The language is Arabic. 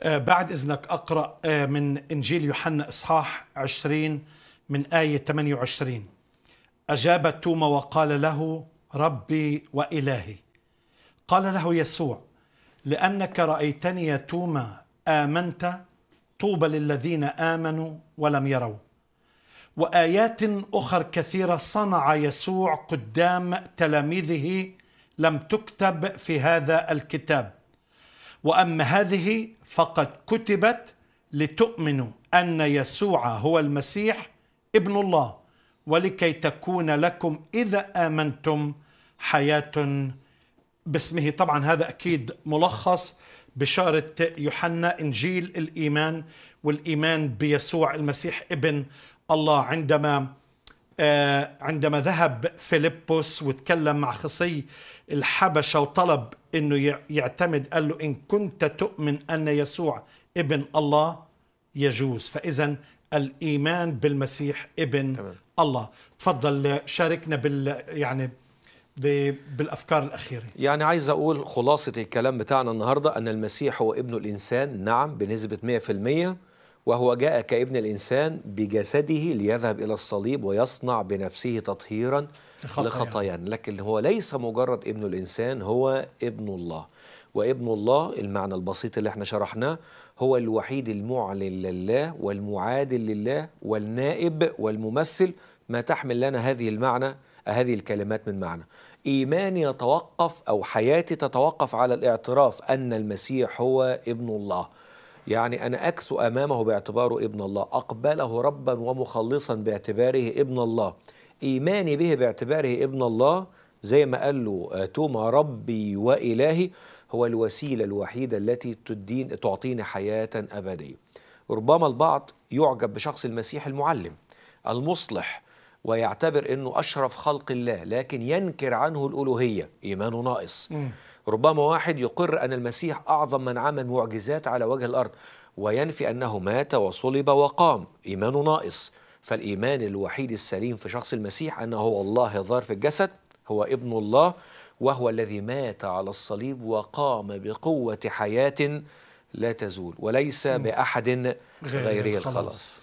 آه، بعد إذنك أقرأ آه، من إنجيل يوحنا إصحاح 20 من آية 28 أجاب توما وقال له ربي وإلهي قال له يسوع لأنك رأيتني يا توما آمنت طوبى للذين آمنوا ولم يروا وآيات أخر كثيرة صنع يسوع قدام تلاميذه لم تكتب في هذا الكتاب واما هذه فقد كتبت لتؤمنوا ان يسوع هو المسيح ابن الله ولكي تكون لكم اذا امنتم حياه باسمه طبعا هذا اكيد ملخص بشاره يوحنا انجيل الايمان والايمان بيسوع المسيح ابن الله عندما آه، عندما ذهب فيلبس وتكلم مع خصي الحبشة وطلب أنه يعتمد قال له إن كنت تؤمن أن يسوع ابن الله يجوز فإذا الإيمان بالمسيح ابن طبعا. الله تفضل شاركنا بال يعني بالافكار الاخيره يعني عايز اقول خلاصه الكلام بتاعنا النهارده ان المسيح هو ابن الانسان نعم بنسبه 100% وهو جاء كابن الإنسان بجسده ليذهب إلى الصليب ويصنع بنفسه تطهيرا لخطايانا لكن هو ليس مجرد ابن الإنسان هو ابن الله وابن الله المعنى البسيط اللي احنا شرحناه هو الوحيد المعلن لله والمعادل لله والنائب والممثل ما تحمل لنا هذه المعنى هذه الكلمات من معنى إيماني يتوقف أو حياتي تتوقف على الاعتراف أن المسيح هو ابن الله يعني أنا أكسو أمامه باعتباره ابن الله أقبله ربا ومخلصا باعتباره ابن الله إيماني به باعتباره ابن الله زي ما قال له توما ربي وإلهي هو الوسيلة الوحيدة التي تدين تعطيني حياة أبدية ربما البعض يعجب بشخص المسيح المعلم المصلح ويعتبر أنه أشرف خلق الله لكن ينكر عنه الألوهية إيمانه ناقص ربما واحد يقر أن المسيح أعظم من عمل معجزات على وجه الأرض وينفي أنه مات وصلب وقام إيمانه ناقص فالإيمان الوحيد السليم في شخص المسيح أنه هو الله ظهر في الجسد هو ابن الله وهو الذي مات على الصليب وقام بقوة حياة لا تزول وليس بأحد غيره الخلاص